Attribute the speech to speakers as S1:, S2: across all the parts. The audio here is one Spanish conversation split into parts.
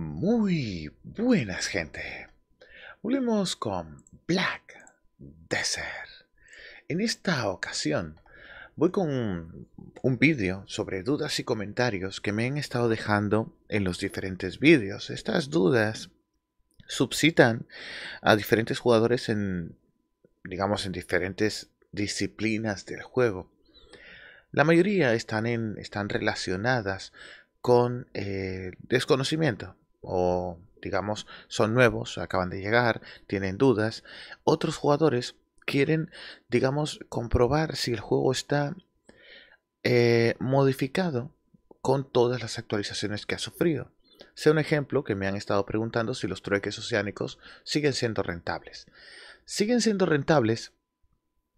S1: Muy buenas, gente. Volvemos con Black Desert. En esta ocasión voy con un, vídeo sobre dudas y comentarios que me han estado dejando en los diferentes vídeos. Estas dudas subsitan a diferentes jugadores en, digamos, en diferentes disciplinas del juego. La mayoría están, están relacionadas con eh, desconocimiento, o digamos son nuevos, acaban de llegar, tienen dudas. Otros jugadores quieren, digamos, comprobar si el juego está eh, modificado con todas las actualizaciones que ha sufrido. Sea un ejemplo que me han estado preguntando si los trueques oceánicos siguen siendo rentables. Siguen siendo rentables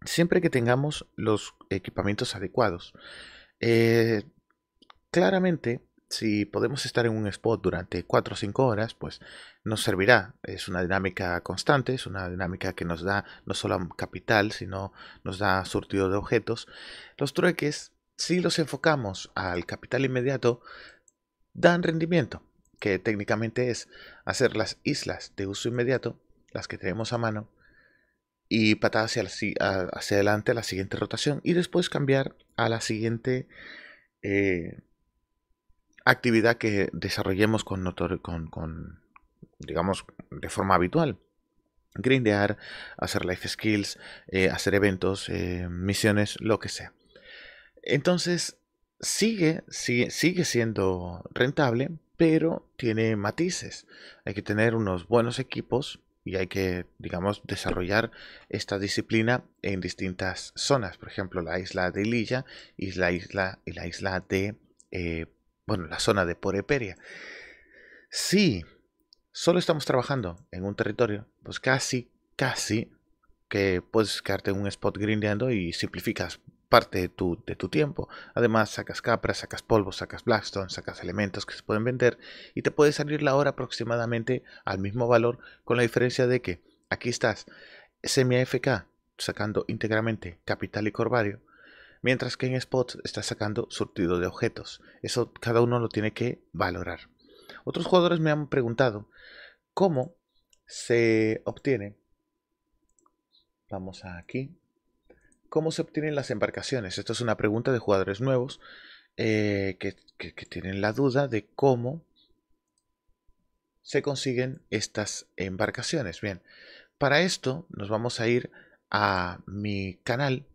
S1: siempre que tengamos los equipamientos adecuados. Eh, claramente, si podemos estar en un spot durante 4 o 5 horas, pues nos servirá. Es una dinámica constante, es una dinámica que nos da no solo capital, sino nos da surtido de objetos. Los trueques, si los enfocamos al capital inmediato, dan rendimiento, que técnicamente es hacer las islas de uso inmediato, las que tenemos a mano, y patadas hacia, hacia adelante a la siguiente rotación, y después cambiar a la siguiente... Eh, actividad que desarrollemos con, con, digamos, de forma habitual grindear, hacer life skills, eh, hacer eventos, eh, misiones, lo que sea. Entonces, sigue, sigue, sigue, siendo rentable, pero tiene matices. Hay que tener unos buenos equipos y hay que, digamos, desarrollar esta disciplina en distintas zonas. Por ejemplo, la isla de Lilla y la isla, y la isla de eh, bueno, la zona de Poreperia. si solo estamos trabajando en un territorio, pues casi, casi que puedes quedarte en un spot grindeando y simplificas parte de tu, tiempo. Además, sacas capras, sacas polvo, sacas blackstone, sacas elementos que se pueden vender y te puede salir la hora aproximadamente al mismo valor, con la diferencia de que aquí estás semi-AFK sacando íntegramente capital y corvario mientras que en Spot está sacando surtido de objetos. Eso cada uno lo tiene que valorar. Otros jugadores me han preguntado cómo se obtiene. Vamos aquí. ¿Cómo se obtienen las embarcaciones? esto es una pregunta de jugadores nuevos eh, que tienen la duda de cómo se consiguen estas embarcaciones. Bien, para esto nos vamos a ir a mi canal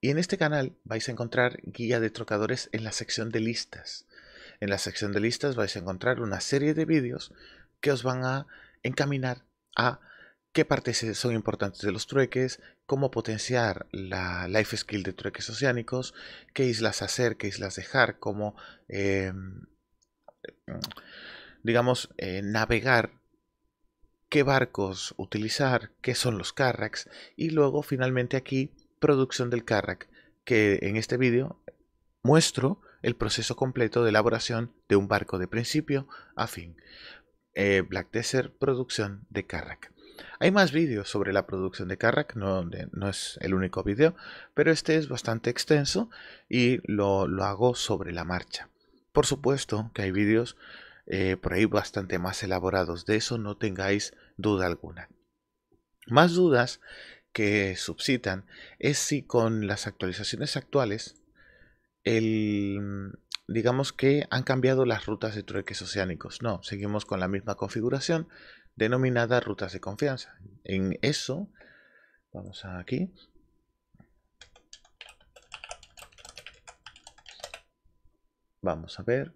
S1: y en este canal vais a encontrar guía de trocadores en la sección de listas. En la sección de listas vais a encontrar una serie de vídeos que os van a encaminar a qué partes e-, son importantes de los trueques, cómo potenciar la life skill de trueques oceánicos, qué islas hacer, qué islas dejar, cómo, em, digamos, eh, navegar, qué barcos utilizar, qué son los carracks y luego finalmente aquí producción del Carrack, que en este vídeo muestro el proceso completo de elaboración de un barco de principio a fin. Eh, Black Desert, producción de Carrack. Hay más vídeos sobre la producción de Carrack, no, es el único vídeo, pero este es bastante extenso y lo, hago sobre la marcha. Por supuesto que hay vídeos eh, por ahí bastante más elaborados, de eso no tengáis duda alguna. Más dudas que subsitan es si con las actualizaciones actuales, el, mm, digamos que han cambiado las rutas de trueques oceánicos. No, seguimos con la misma configuración denominada rutas de confianza. En eso, vamos aquí. Vamos a ver.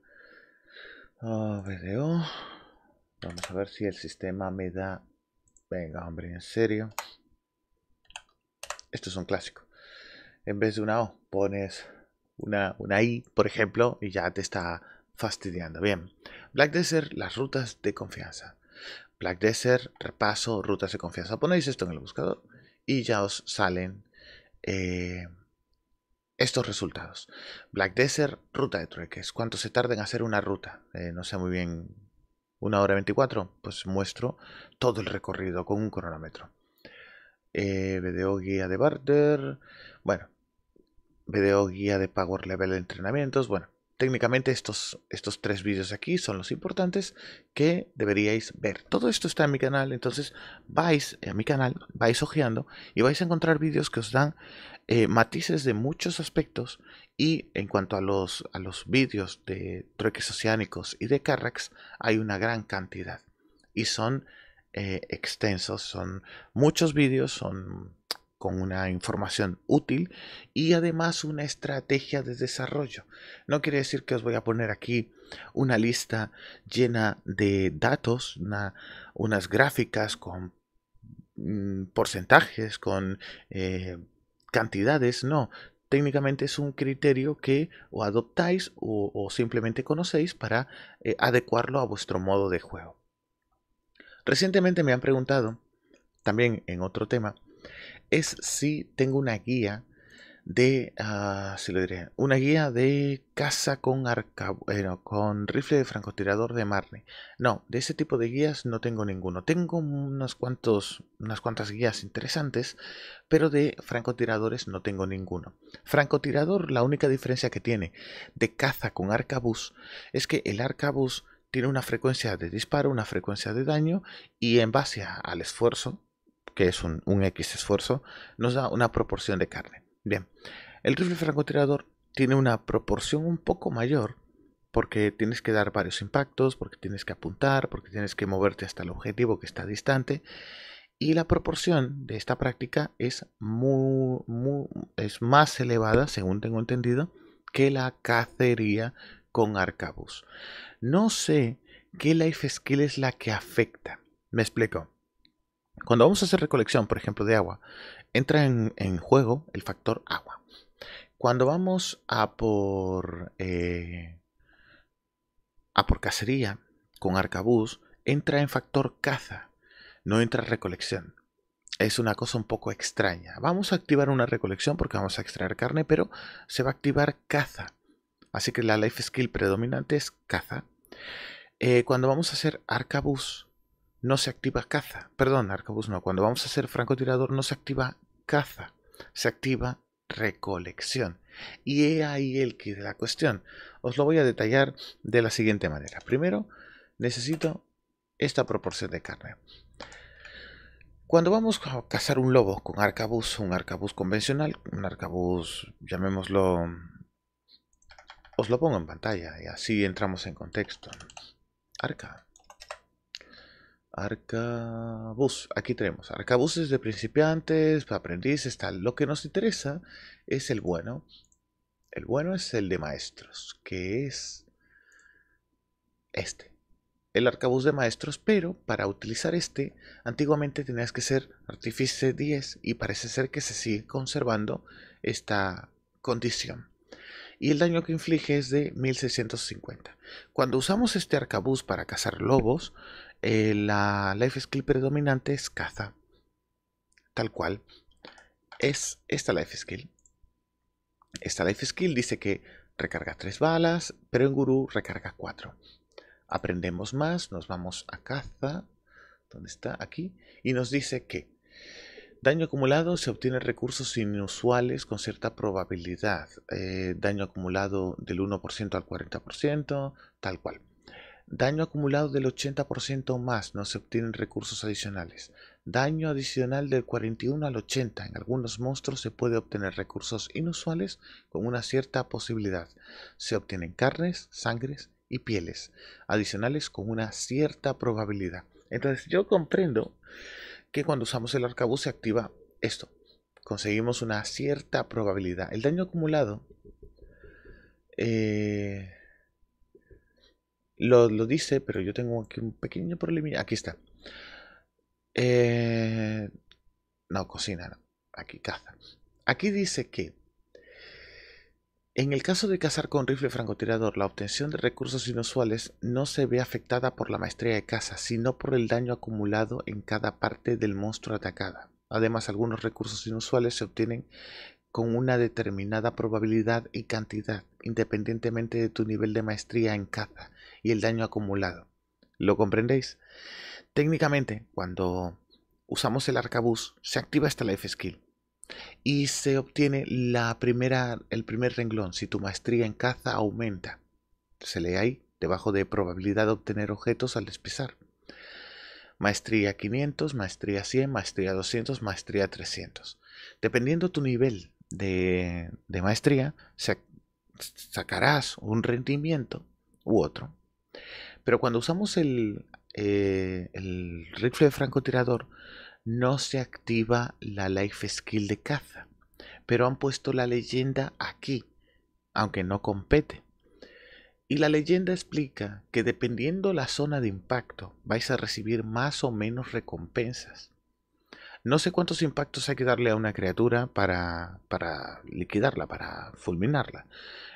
S1: Vamos a ver si el sistema me da... Venga, hombre, en serio. Esto es un clásico. En vez de una O, pones una, una I, por ejemplo, y ya te está fastidiando. Bien. Black Desert, las rutas de confianza. Black Desert, repaso, rutas de confianza. Ponéis esto en el buscador y ya os salen eh, estos resultados. Black Desert, ruta de trueques. ¿Cuánto se tarda en hacer una ruta? Eh, no sé muy bien, una hora 24. Pues muestro todo el recorrido con un cronómetro. Eh, video guía de barter, bueno, video guía de power level entrenamientos, bueno, técnicamente estos, estos tres vídeos aquí son los importantes que deberíais ver. Todo esto está en mi canal, entonces vais a mi canal, vais hojeando y vais a encontrar vídeos que os dan eh, matices de muchos aspectos y en cuanto a los, a los vídeos de trueques oceánicos y de Carrax hay una gran cantidad y son eh, extensos, son muchos vídeos, son con una información útil y además una estrategia de desarrollo. No quiere decir que os voy a poner aquí una lista llena de datos, unas gráficas con mm, porcentajes, con eh, cantidades, no. Técnicamente es un criterio que o adoptáis o, simplemente conocéis para eh, adecuarlo a vuestro modo de juego. Recientemente me han preguntado, también en otro tema, es si tengo una guía de, ah, lo una guía de caza con arca, con rifle de francotirador de Marne. No, de ese tipo de guías no tengo ninguno. Tengo unos cuantos, unas cuantas guías interesantes, pero de francotiradores no tengo ninguno. Francotirador, la única diferencia que tiene de caza con arcabuz es que el arcabuz tiene una frecuencia de disparo, una frecuencia de daño y en base al esfuerzo, que es un, X esfuerzo, nos da una proporción de carne. Bien, el rifle francotirador tiene una proporción un poco mayor porque tienes que dar varios impactos, porque tienes que apuntar, porque tienes que moverte hasta el objetivo que está distante. Y la proporción de esta práctica es, muy, es más elevada, según tengo entendido, que la cacería con arcabuz. No sé qué life skill es la que afecta. Me explico. Cuando vamos a hacer recolección, por ejemplo, de agua, entra en, juego el factor agua. Cuando vamos a por, eh, a por cacería con arcabuz, entra en factor caza, no entra recolección. Es una cosa un poco extraña. Vamos a activar una recolección porque vamos a extraer carne, pero se va a activar caza. Así que la life skill predominante es caza. Eh, cuando vamos a hacer arcabuz, no se activa caza. Perdón, arcabuz no. Cuando vamos a hacer francotirador, no se activa caza. Se activa recolección. Y he ahí el que de la cuestión. Os lo voy a detallar de la siguiente manera. Primero, necesito esta proporción de carne. Cuando vamos a cazar un lobo con arcabuz, un arcabuz convencional, un arcabuz, llamémoslo os lo pongo en pantalla y así entramos en contexto. Arca. Bus. Aquí tenemos arcabuses de principiantes, aprendices, tal. Lo que nos interesa es el bueno. El bueno es el de maestros, que es este. El arcabuz de maestros, pero para utilizar este, antiguamente tenías que ser artífice 10 y parece ser que se sigue conservando esta condición y el daño que inflige es de 1650. Cuando usamos este arcabuz para cazar lobos, eh, la life skill predominante es caza. Tal cual. Es esta life skill. Esta life skill dice que recarga 3 balas, pero en gurú recarga 4. Aprendemos más, nos vamos a caza. ¿Dónde está? Aquí. Y nos dice que Daño acumulado se obtiene recursos inusuales con cierta probabilidad. Eh, daño acumulado del 1% al 40%, tal cual. Daño acumulado del 80% o más, no se obtienen recursos adicionales. Daño adicional del 41 al 80. En algunos monstruos se puede obtener recursos inusuales con una cierta posibilidad. Se obtienen carnes, sangres y pieles adicionales con una cierta probabilidad. Entonces yo comprendo que cuando usamos el arcabuz se activa esto. Conseguimos una cierta probabilidad. El daño acumulado eh, lo, dice, pero yo tengo aquí un pequeño problema. Aquí está. Eh, no, cocina, aquí caza. Aquí dice que en el caso de cazar con rifle francotirador, la obtención de recursos inusuales no se ve afectada por la maestría de caza, sino por el daño acumulado en cada parte del monstruo atacada. Además, algunos recursos inusuales se obtienen con una determinada probabilidad y cantidad, independientemente de tu nivel de maestría en caza y el daño acumulado. ¿Lo comprendéis? Técnicamente, cuando usamos el arcabuz, se activa esta life skill, y se obtiene la primera, el primer renglón. Si tu maestría en caza aumenta, se lee ahí, debajo de probabilidad de obtener objetos al despisar. Maestría 500, maestría 100, maestría 200, maestría 300. Dependiendo tu nivel de, maestría, sacarás un rendimiento u otro. Pero cuando usamos el, eh, el rifle de francotirador, no se activa la life skill de caza, pero han puesto la leyenda aquí, aunque no compete. Y la leyenda explica que dependiendo la zona de impacto vais a recibir más o menos recompensas. No sé cuántos impactos hay que darle a una criatura para, para liquidarla, para fulminarla.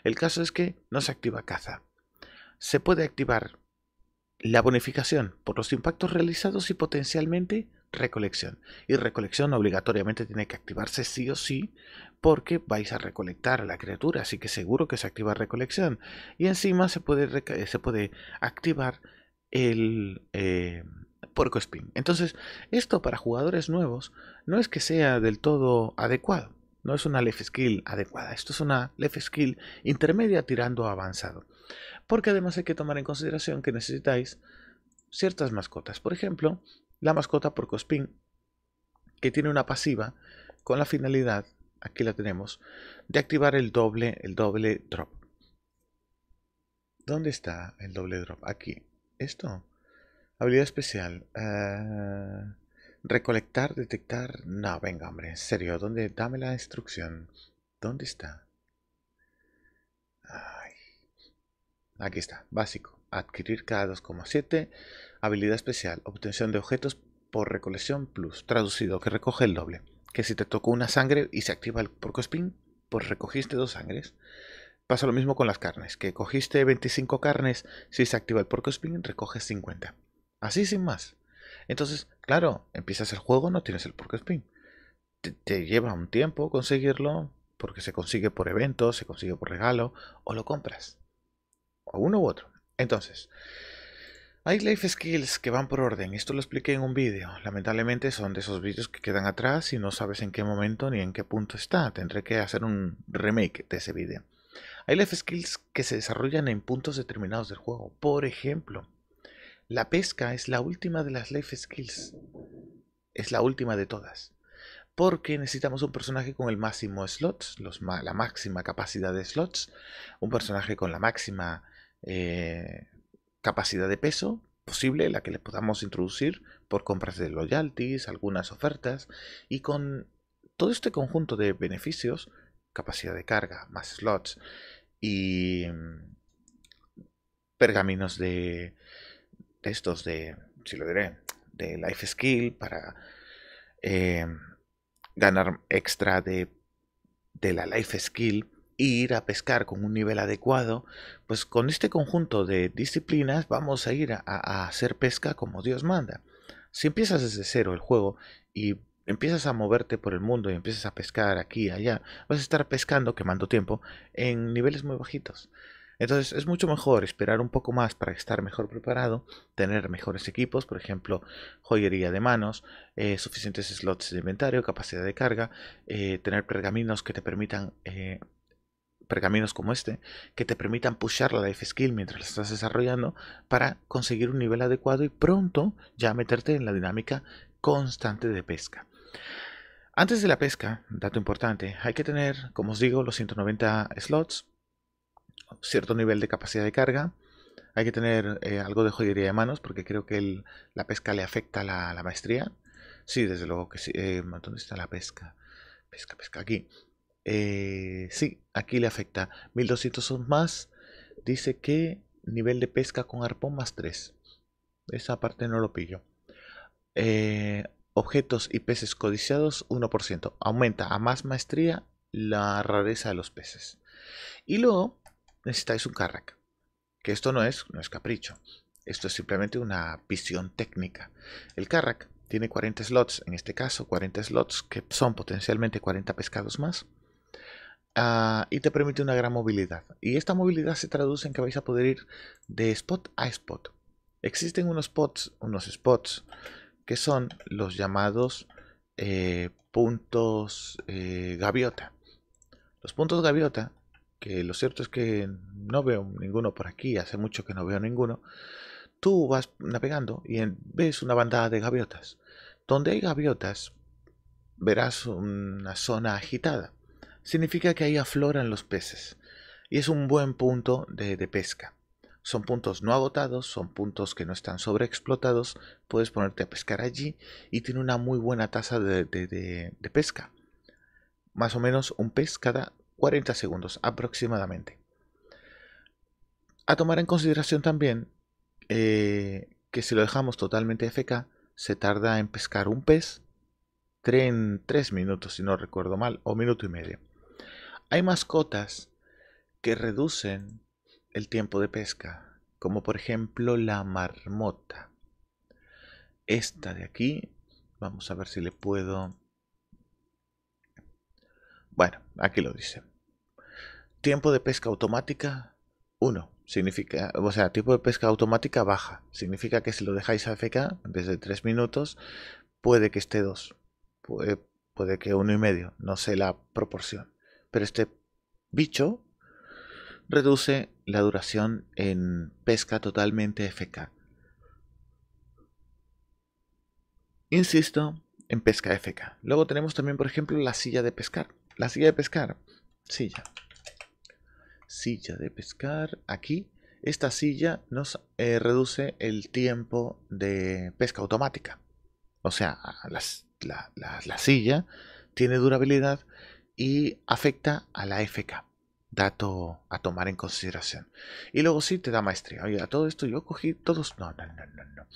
S1: El caso es que no se activa caza. Se puede activar la bonificación por los impactos realizados y potencialmente recolección. Y recolección obligatoriamente tiene que activarse sí o sí porque vais a recolectar a la criatura, así que seguro que se activa recolección. Y encima se puede, eh, se puede activar el eh, porco spin. Entonces, esto para jugadores nuevos no es que sea del todo adecuado. No es una left skill adecuada, esto es una left skill intermedia tirando avanzado. Porque además hay que tomar en consideración que necesitáis ciertas mascotas. Por ejemplo, la mascota por Cospin, que tiene una pasiva con la finalidad, aquí la tenemos, de activar el doble, el doble drop. ¿Dónde está el doble drop? Aquí. Esto. Habilidad especial. Eh, recolectar, detectar. No, venga, hombre, en serio. ¿Dónde? Dame la instrucción. ¿Dónde está? Aquí está, básico adquirir cada 2,7. Habilidad especial, obtención de objetos por recolección plus, traducido, que recoge el doble. Que si te tocó una sangre y se activa el porco spin, pues recogiste dos sangres. Pasa lo mismo con las carnes, que cogiste 25 carnes, si se activa el porco spin, recoges 50. Así sin más. Entonces, claro, empiezas el juego, no tienes el porco spin. Te, lleva un tiempo conseguirlo, porque se consigue por eventos, se consigue por regalo, o lo compras. O uno u otro. Entonces, hay life skills que van por orden, esto lo expliqué en un vídeo. Lamentablemente son de esos vídeos que quedan atrás y no sabes en qué momento ni en qué punto está. Tendré que hacer un remake de ese vídeo. Hay life skills que se desarrollan en puntos determinados del juego. Por ejemplo, la pesca es la última de las life skills. Es la última de todas. Porque necesitamos un personaje con el máximo slots, la máxima capacidad de slots, un personaje con la máxima eh, capacidad de peso posible, la que le podamos introducir por compras de loyalties, algunas ofertas, y con todo este conjunto de beneficios, capacidad de carga, más slots y mm, pergaminos de, estos de, si lo diré, de life skill para eh, ganar extra de, de la life skill ir a pescar con un nivel adecuado, pues con este conjunto de disciplinas vamos a ir a, hacer pesca como Dios manda. Si empiezas desde cero el juego y empiezas a moverte por el mundo y empiezas a pescar aquí, allá, vas a estar pescando, quemando tiempo, en niveles muy bajitos. Entonces es mucho mejor esperar un poco más para estar mejor preparado, tener mejores equipos, por ejemplo, joyería de manos, eh, suficientes slots de inventario, capacidad de carga, eh, tener pergaminos que te permitan eh, pergaminos como este que te permitan pushar la life skill mientras la estás desarrollando para conseguir un nivel adecuado y pronto ya meterte en la dinámica constante de pesca. Antes de la pesca, dato importante, hay que tener, como os digo, los 190 slots, cierto nivel de capacidad de carga, hay que tener eh, algo de joyería de manos porque creo que la pesca le afecta la, la maestría. Sí, desde luego que sí. ¿Dónde eh, está la pesca? Pesca, pesca, aquí. Eh, sí, aquí le afecta. 1200 más. Dice que nivel de pesca con arpón más 3. Esa parte no lo pillo. Eh, objetos y peces codiciados 1%. Aumenta a más maestría la rareza de los peces. Y luego necesitáis un carrack. Que esto no es, no es capricho. Esto es simplemente una visión técnica. El carrack tiene 40 slots, en este caso 40 slots que son potencialmente 40 pescados más. Ah, y te permite una gran movilidad. Y esta movilidad se traduce en que vais a poder ir de spot a spot. Existen unos spots, unos spots que son los llamados eh, puntos eh, gaviota. Los puntos gaviota, que lo cierto es que no veo ninguno por aquí, hace mucho que no veo ninguno. Tú vas navegando y ves una bandada de gaviotas. Donde hay gaviotas, verás una zona agitada significa que ahí afloran los peces. Y es un buen punto de, pesca. Son puntos no agotados, son puntos que no están sobreexplotados. Puedes ponerte a pescar allí y tiene una muy buena tasa de, pesca. Más o menos un pez cada 40 segundos aproximadamente. A tomar en consideración también eh, que si lo dejamos totalmente FK, se tarda en pescar un pez 3 minutos, si no recuerdo mal, o minuto y medio. Hay mascotas que reducen el tiempo de pesca, como por ejemplo la marmota. Esta de aquí, vamos a ver si le puedo... Bueno, aquí lo dice. Tiempo de pesca automática 1. Significa, o sea, tipo de pesca automática baja. Significa que si lo dejáis a en desde 3 minutos, puede que esté 2. Puede, que puede y medio, No sé la proporción. Pero este bicho reduce la duración en pesca totalmente FK. Insisto, en pesca FK. Luego tenemos también, por ejemplo, la silla de pescar. La silla de pescar. Silla. Silla de pescar. Aquí. Esta silla nos eh, reduce el tiempo de pesca automática. O sea, la silla tiene durabilidad y afecta a la FK. Dato a tomar en consideración. Y luego sí te da maestría. Oye, a todo esto yo cogí todos. No, no, no, no, no.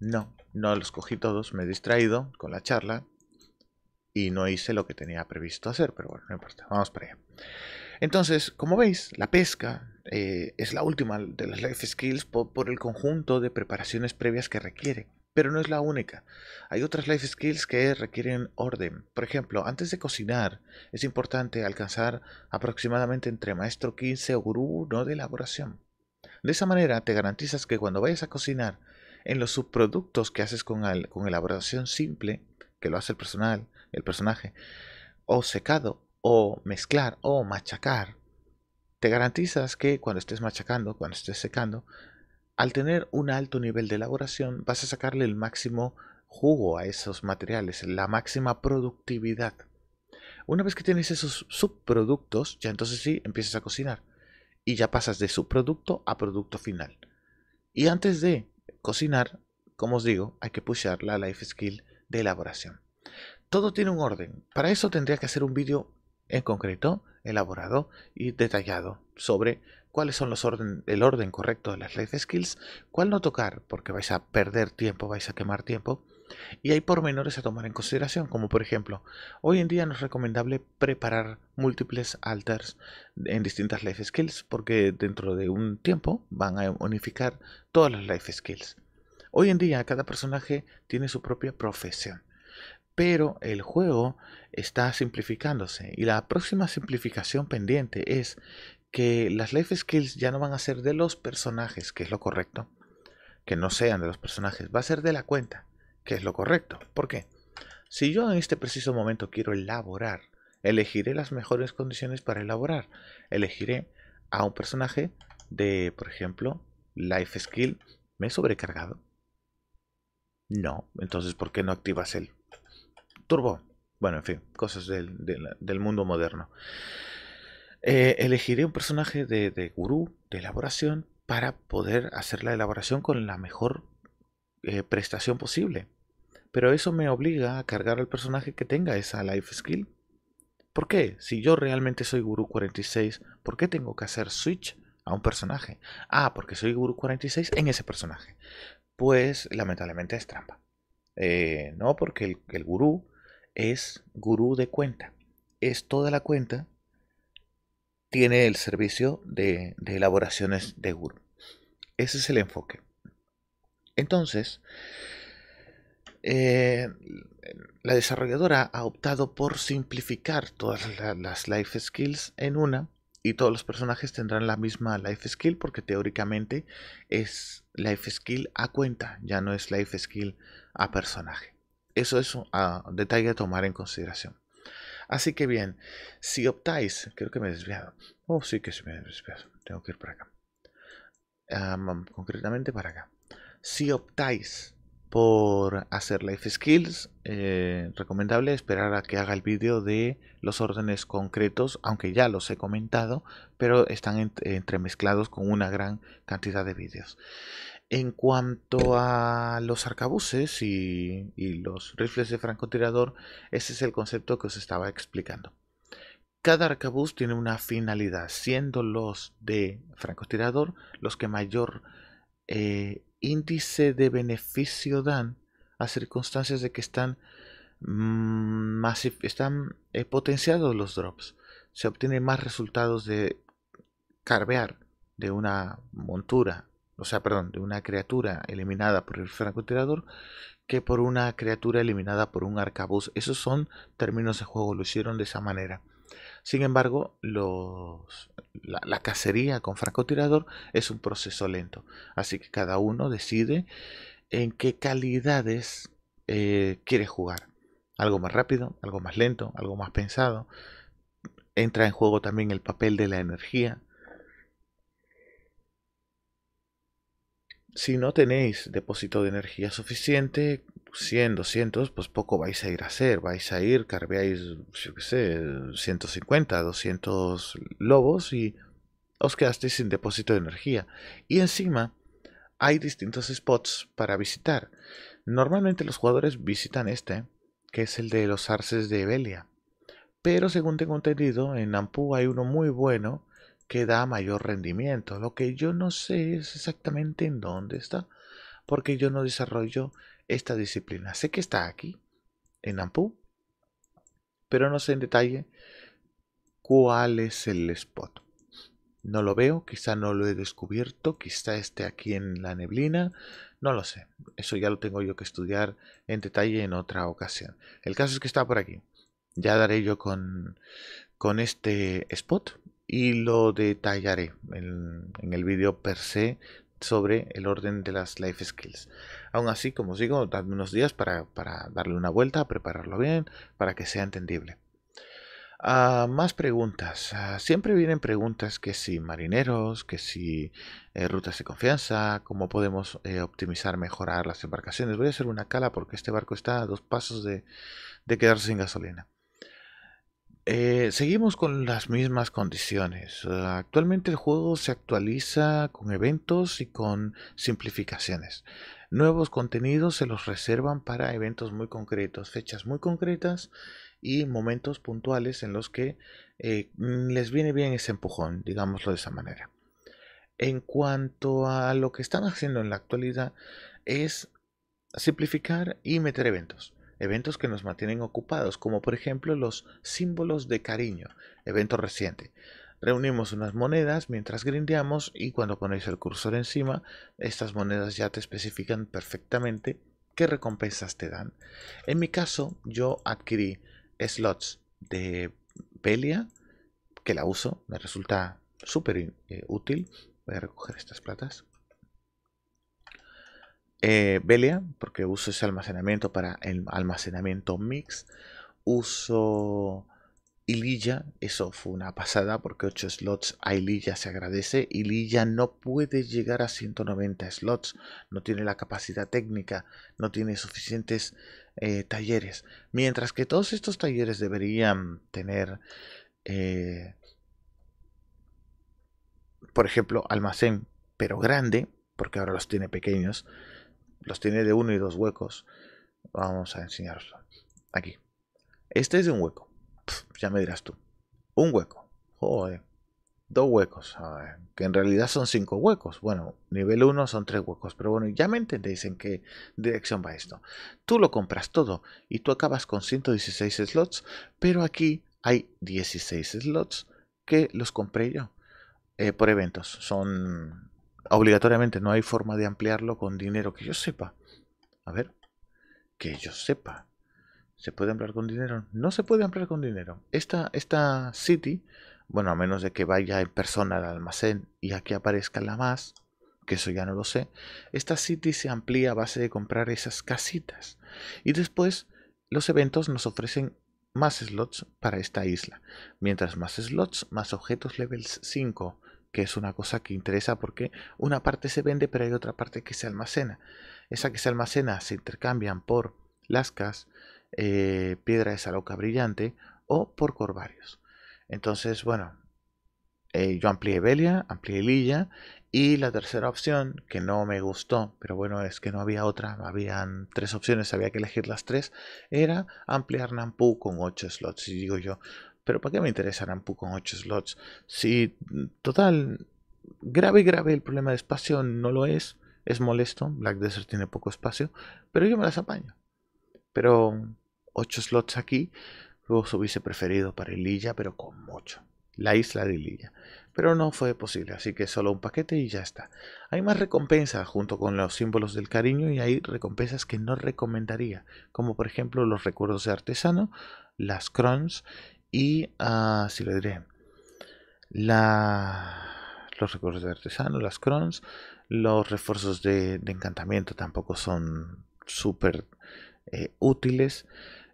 S1: No, no los cogí todos. Me he distraído con la charla. Y no hice lo que tenía previsto hacer. Pero bueno, no importa. Vamos para allá. Entonces, como veis, la pesca eh, es la última de las life skills por el conjunto de preparaciones previas que requiere. Pero no es la única. Hay otras life skills que requieren orden. Por ejemplo, antes de cocinar es importante alcanzar aproximadamente entre maestro 15 o gurú 1 de elaboración. De esa manera te garantizas que cuando vayas a cocinar, en los subproductos que haces con, con elaboración simple, que lo hace el personal, el personaje, o secado, o mezclar, o machacar, te garantizas que cuando estés machacando, cuando estés secando, al tener un alto nivel de elaboración vas a sacarle el máximo jugo a esos materiales, la máxima productividad. Una vez que tienes esos subproductos, ya entonces sí empiezas a cocinar y ya pasas de subproducto a producto final. Y antes de cocinar, como os digo, hay que pushar la life skill de elaboración. Todo tiene un orden. Para eso tendría que hacer un vídeo en concreto, elaborado y detallado sobre cuáles son los orden, el orden correcto de las life skills, cuál no tocar, porque vais a perder tiempo, vais a quemar tiempo. Y hay pormenores a tomar en consideración, como por ejemplo, hoy en día no es recomendable preparar múltiples alters en distintas life skills, porque dentro de un tiempo van a unificar todas las life skills. Hoy en día cada personaje tiene su propia profesión, pero el juego está simplificándose y la próxima simplificación pendiente es que las life skills ya no van a ser de los personajes, que es lo correcto, que no sean de los personajes, va a ser de la cuenta, que es lo correcto. ¿Por qué? Si yo en este preciso momento quiero elaborar, elegiré las mejores condiciones para elaborar. Elegiré a un personaje de, por ejemplo, life skill, ¿me he sobrecargado? No, entonces ¿por qué no activas el turbo? Bueno, en fin, cosas del, del mundo moderno. Eh, elegiré un personaje de, gurú, de elaboración, para poder hacer la elaboración con la mejor eh, prestación posible. Pero eso me obliga a cargar al personaje que tenga esa life skill. ¿Por qué? Si yo realmente soy gurú 46, ¿por qué tengo que hacer switch a un personaje? Ah, porque soy gurú 46 en ese personaje. Pues lamentablemente es trampa. Eh, no, porque el, el gurú es gurú de cuenta. Es toda la cuenta tiene el servicio de, elaboraciones de Guru. Ese es el enfoque. Entonces, eh, la desarrolladora ha optado por simplificar todas las life skills en una y todos los personajes tendrán la misma life skill porque teóricamente es life skill a cuenta, ya no es life skill a personaje. Eso es un detalle a tomar en consideración. Así que bien, si optáis, creo que me he desviado. Oh, sí que sí me he desviado. Tengo que ir para acá. concretamente para acá. Si optáis por hacer Life Skills, eh, recomendable esperar a que haga el vídeo de los órdenes concretos, aunque ya los he comentado, pero están entremezclados con una gran cantidad de vídeos. En cuanto a los arcabuces y, los rifles de francotirador, ese es el concepto que os estaba explicando. Cada arcabuz tiene una finalidad, siendo los de francotirador los que mayor eh, índice de beneficio dan a circunstancias de que están, mm, están eh, potenciados los drops. Se obtienen más resultados de carvear de una montura o sea, perdón, de una criatura eliminada por el francotirador que por una criatura eliminada por un arcabuz. Esos son términos de juego, lo hicieron de esa manera. Sin embargo, la, cacería con francotirador es un proceso lento, así que cada uno decide en qué calidades eh, quiere jugar. Algo más rápido, algo más lento, algo más pensado. Entra en juego también el papel de la energía, si no tenéis depósito de energía suficiente, 100, 200, pues poco vais a ir a hacer. Vais a ir, carveáis, yo qué sé, 150, 200 lobos y os quedasteis sin depósito de energía. Y encima hay distintos spots para visitar. Normalmente los jugadores visitan este, que es el de los arces de Evelia. Pero según tengo entendido, en Ampú hay uno muy bueno que da mayor rendimiento. Lo que yo no sé es exactamente en dónde está, porque yo no desarrollo esta disciplina. Sé que está aquí, en Ampú, pero no sé en detalle cuál es el spot. No lo veo, quizá no lo he descubierto, quizá esté aquí en la neblina, no lo sé. Eso ya lo tengo yo que estudiar en detalle en otra ocasión. El caso es que está por aquí. Ya daré yo con, con este spot y lo detallaré en, el vídeo per se sobre el orden de las life skills. Aún así, como os digo, dadme unos días para, darle una vuelta, prepararlo bien, para que sea entendible. Ah, más preguntas. Ah, siempre vienen preguntas que si marineros, que si eh, rutas de confianza, cómo podemos eh, optimizar, mejorar las embarcaciones. Voy a hacer una cala porque este barco está a dos pasos de, de quedarse sin gasolina. Eh, seguimos con las mismas condiciones. Actualmente el juego se actualiza con eventos y con simplificaciones. Nuevos contenidos se los reservan para eventos muy concretos, fechas muy concretas y momentos puntuales en los que eh, les viene bien ese empujón, digámoslo de esa manera. En cuanto a lo que están haciendo en la actualidad es simplificar y meter eventos eventos que nos mantienen ocupados, como por ejemplo los símbolos de cariño, evento reciente. Reunimos unas monedas mientras grindeamos y cuando ponéis el cursor encima, estas monedas ya te especifican perfectamente qué recompensas te dan. En mi caso, yo adquirí slots de Pelia, que la uso, me resulta súper eh, útil. Voy a recoger estas platas eh, Belia, porque uso ese almacenamiento para el almacenamiento mix. Uso Ililla, eso fue una pasada porque 8 slots a Ililla se agradece. Ililla no puede llegar a 190 slots, no tiene la capacidad técnica, no tiene suficientes eh, talleres. Mientras que todos estos talleres deberían tener, eh, por ejemplo, almacén, pero grande, porque ahora los tiene pequeños los tiene de uno y dos huecos. Vamos a enseñaroslo. Aquí. Este es de un hueco. ya me dirás tú. Un hueco. Joder. Dos huecos. que en realidad son cinco huecos. Bueno, nivel 1 son tres huecos. Pero bueno, ya me entendéis en qué dirección va esto. Tú lo compras todo y tú acabas con 116 slots. Pero aquí hay 16 slots que los compré yo. Eh, por eventos. Son obligatoriamente, no hay forma de ampliarlo con dinero que yo sepa. A ver, que yo sepa. ¿Se puede ampliar con dinero? No se puede ampliar con dinero. Esta, esta City, bueno, a menos de que vaya en persona al almacén y aquí aparezca la más, que eso ya no lo sé, esta City se amplía a base de comprar esas casitas. Y después los eventos nos ofrecen más slots para esta isla. Mientras más slots, más objetos levels 5 que es una cosa que interesa porque una parte se vende pero hay otra parte que se almacena. Esa que se almacena se intercambian por lascas, eh, piedra de saloca brillante o por corvarios. Entonces, bueno, eh, yo amplié Belia, amplié Lilla y la tercera opción, que no me gustó, pero bueno, es que no había otra, habían tres opciones, había que elegir las tres, era ampliar Nampu con ocho slots. Y digo yo, pero ¿para qué me interesa Rampu con 8 slots? Si, total, grave, grave el problema de espacio no lo es. Es molesto, Black Desert tiene poco espacio, pero yo me las apaño. Pero 8 slots aquí, los hubiese preferido para Ililla, pero con mucho La isla de Ililla. Pero no fue posible, así que solo un paquete y ya está. Hay más recompensas junto con los símbolos del cariño y hay recompensas que no recomendaría, como por ejemplo los recuerdos de artesano, las crons y ah, si lo diré la, los recursos de artesano las crons los refuerzos de, encantamiento tampoco son súper eh, útiles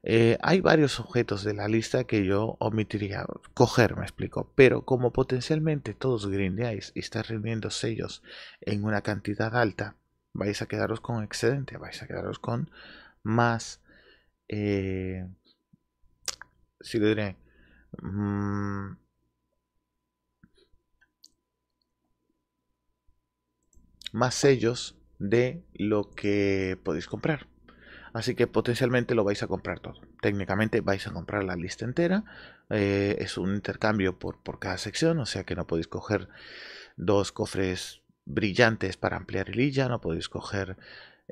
S1: eh, hay varios objetos de la lista que yo omitiría coger, me explico, pero como potencialmente todos grindeáis y estáis reuniendo sellos en una cantidad alta, vais a quedaros con excedente, vais a quedaros con más, eh, si lo diré, Mm. Más sellos de lo que podéis comprar. Así que potencialmente lo vais a comprar todo. Técnicamente vais a comprar la lista entera. Eh, es un intercambio por, cada sección, o sea que no podéis coger dos cofres brillantes para ampliar el illa, no podéis coger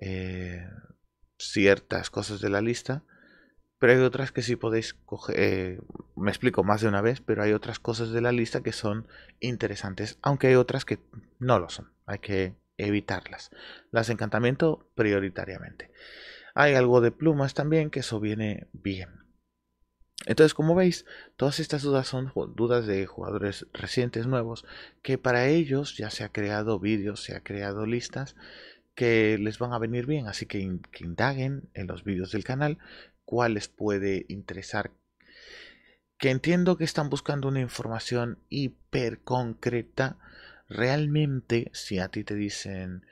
S1: eh, ciertas cosas de la lista pero hay otras que sí podéis coger, eh, me explico más de una vez, pero hay otras cosas de la lista que son interesantes, aunque hay otras que no lo son, hay que evitarlas. Las de encantamiento prioritariamente. Hay algo de plumas también, que eso viene bien. Entonces, como veis, todas estas dudas son dudas de jugadores recientes nuevos, que para ellos ya se ha creado vídeos, se ha creado listas, que les van a venir bien, así que, que indaguen en los vídeos del canal cuáles puede interesar. Que entiendo que están buscando una información hiper concreta. Realmente, si a ti te dicen,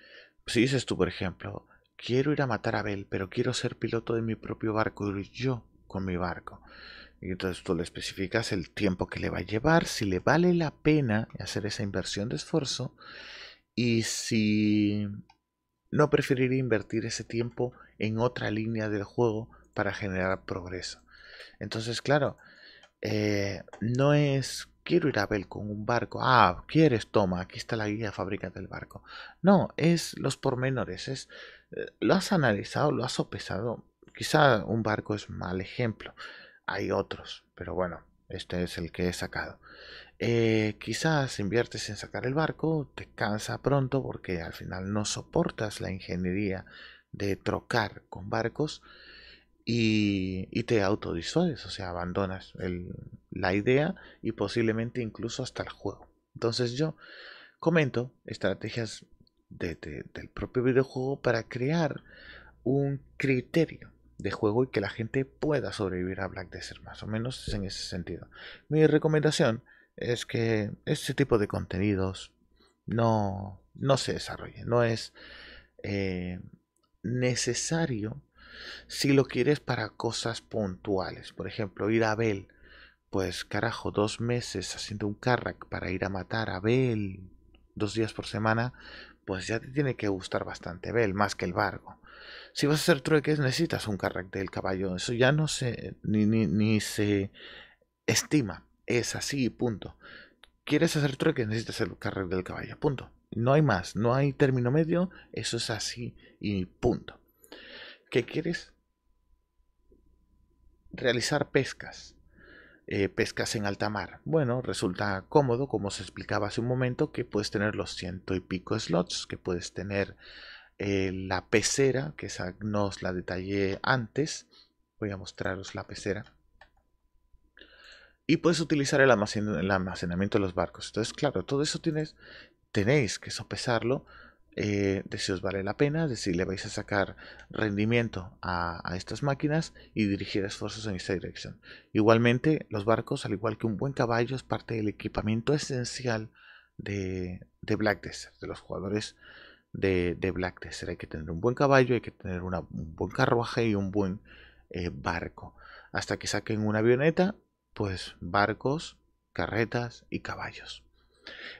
S1: si dices tú, por ejemplo, quiero ir a matar a Abel pero quiero ser piloto de mi propio barco, y yo con mi barco. Y entonces tú le especificas el tiempo que le va a llevar, si le vale la pena hacer esa inversión de esfuerzo y si no preferiría invertir ese tiempo en otra línea del juego para generar progreso. Entonces, claro, eh, no es quiero ir a Bel con un barco. Ah, quieres, toma, aquí está la guía, fábrica del barco. No, es los pormenores, es eh, lo has analizado, lo has sopesado. Quizá un barco es mal ejemplo, hay otros, pero bueno, este es el que he sacado. Eh, quizás inviertes en sacar el barco, te cansa pronto porque al final no soportas la ingeniería de trocar con barcos y, y te autodisodes, o sea, abandonas la idea y posiblemente incluso hasta el juego. Entonces yo comento estrategias del propio videojuego para crear un criterio de juego y que la gente pueda sobrevivir a Black Desert, más o menos en ese sentido. Mi recomendación es que este tipo de contenidos no, no se desarrolle, no es eh, necesario si lo quieres para cosas puntuales, por ejemplo, ir a Abel, pues carajo, dos meses haciendo un carrack para ir a matar a Abel dos días por semana, pues ya te tiene que gustar bastante Bel, más que el barco. Si vas a hacer trueques, necesitas un carrack del caballo. Eso ya no se. ni, ni, se estima. Es así, punto. ¿Quieres hacer trueques? Necesitas el carrack del caballo. Punto. No hay más. No hay término medio. Eso es así y punto. ¿Qué quieres realizar pescas. Eh, pescas en alta mar. Bueno, resulta cómodo, como os explicaba hace un momento, que puedes tener los ciento y pico slots, que puedes tener eh, la pecera, que esa no os la detallé antes. Voy a mostraros la pecera. Y puedes utilizar el, almacenamiento de los barcos. Entonces, claro, todo eso tienes, tenéis que sopesarlo eh, de si os vale la pena, de si le vais a sacar rendimiento a, estas máquinas y dirigir esfuerzos en esta dirección. Igualmente, los barcos, al igual que un buen caballo, es parte del equipamiento esencial de, Black Desert, de los jugadores de, Black Desert. Hay que tener un buen caballo, hay que tener una, un buen carruaje y un buen eh, barco. Hasta que saquen una avioneta, pues barcos, carretas y caballos.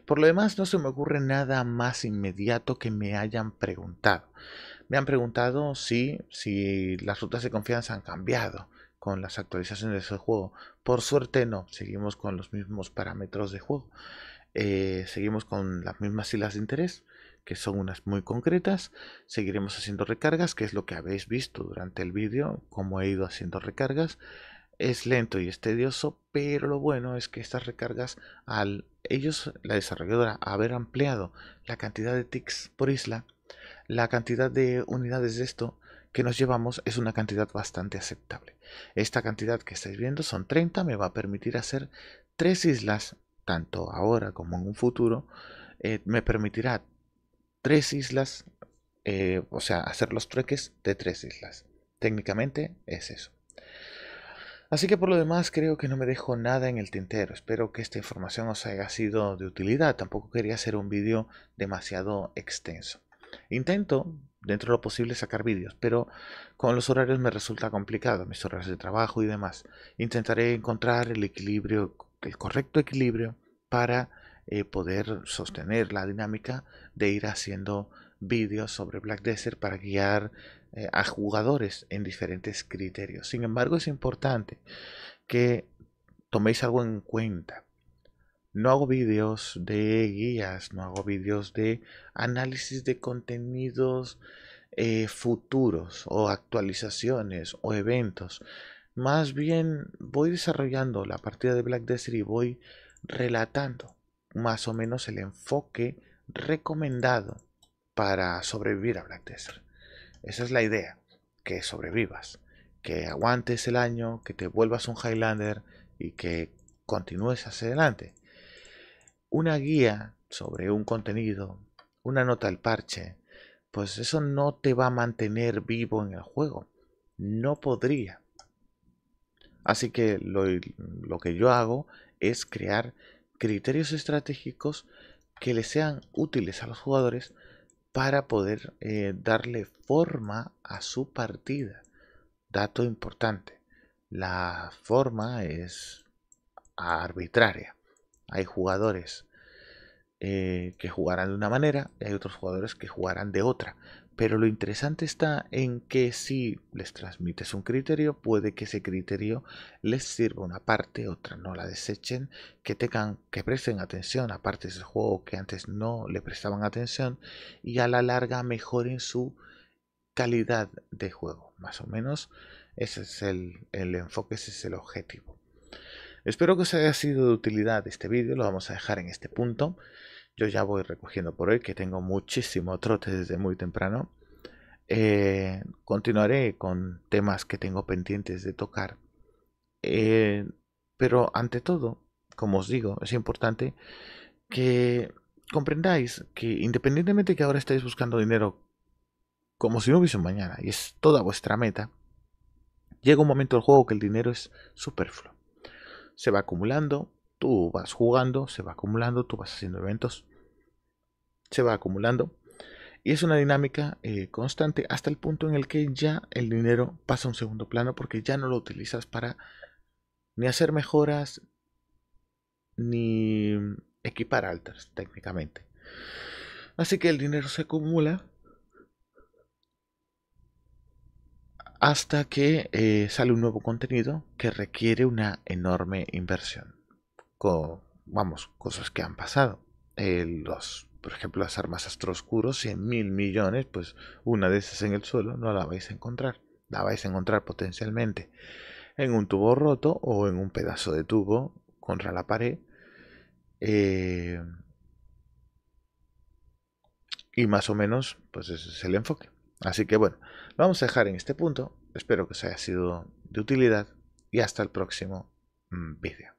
S1: Por lo demás, no se me ocurre nada más inmediato que me hayan preguntado. Me han preguntado si, si las rutas de confianza han cambiado con las actualizaciones de ese juego. Por suerte no, seguimos con los mismos parámetros de juego. Eh, seguimos con las mismas islas de interés, que son unas muy concretas. Seguiremos haciendo recargas, que es lo que habéis visto durante el vídeo, cómo he ido haciendo recargas es lento y es tedioso, pero lo bueno es que estas recargas, al ellos, la desarrolladora, haber ampliado la cantidad de ticks por isla, la cantidad de unidades de esto que nos llevamos es una cantidad bastante aceptable. Esta cantidad que estáis viendo son 30, me va a permitir hacer tres islas, tanto ahora como en un futuro, eh, me permitirá tres islas, eh, o sea, hacer los trueques de tres islas. Técnicamente es eso. Así que por lo demás creo que no me dejo nada en el tintero. Espero que esta información os haya sido de utilidad. Tampoco quería hacer un vídeo demasiado extenso. Intento, dentro de lo posible, sacar vídeos, pero con los horarios me resulta complicado, mis horarios de trabajo y demás. Intentaré encontrar el equilibrio, el correcto equilibrio para eh, poder sostener la dinámica de ir haciendo vídeos sobre Black Desert para guiar eh, a jugadores en diferentes criterios. Sin embargo, es importante que toméis algo en cuenta. No hago vídeos de guías, no hago vídeos de análisis de contenidos eh, futuros o actualizaciones o eventos. Más bien voy desarrollando la partida de Black Desert y voy relatando más o menos el enfoque recomendado para sobrevivir a Black Desert. Esa es la idea, que sobrevivas, que aguantes el año, que te vuelvas un Highlander y que continúes hacia adelante. Una guía sobre un contenido, una nota al parche, pues eso no te va a mantener vivo en el juego. No podría. Así que lo, lo que yo hago es crear criterios estratégicos que le sean útiles a los jugadores para poder eh, darle forma a su partida. Dato importante, la forma es arbitraria. Hay jugadores eh, que jugarán de una manera y hay otros jugadores que jugarán de otra. Pero lo interesante está en que si les transmites un criterio, puede que ese criterio les sirva una parte, otra no la desechen, que tengan, que presten atención a partes del juego que antes no le prestaban atención y a la larga mejoren su calidad de juego. Más o menos ese es el, el enfoque, ese es el objetivo. Espero que os haya sido de utilidad este vídeo, lo vamos a dejar en este punto. Yo ya voy recogiendo por hoy, que tengo muchísimo trote desde muy temprano. Eh, continuaré con temas que tengo pendientes de tocar. Eh, pero ante todo, como os digo, es importante que comprendáis que independientemente que ahora estéis buscando dinero como si no hubiese un mañana y es toda vuestra meta, llega un momento del juego que el dinero es superfluo. Se va acumulando, Tú vas jugando, se va acumulando, tú vas haciendo eventos, se va acumulando. Y es una dinámica eh, constante hasta el punto en el que ya el dinero pasa a un segundo plano porque ya no lo utilizas para ni hacer mejoras ni equipar alters técnicamente. Así que el dinero se acumula hasta que eh, sale un nuevo contenido que requiere una enorme inversión vamos, cosas que han pasado. los, por ejemplo, las armas astroscuros, 100 mil millones, pues una de esas en el suelo no la vais a encontrar. La vais a encontrar potencialmente en un tubo roto o en un pedazo de tubo contra la pared. Eh, y más o menos, pues ese es el enfoque. Así que bueno, lo vamos a dejar en este punto. Espero que os haya sido de utilidad y hasta el próximo mm, vídeo.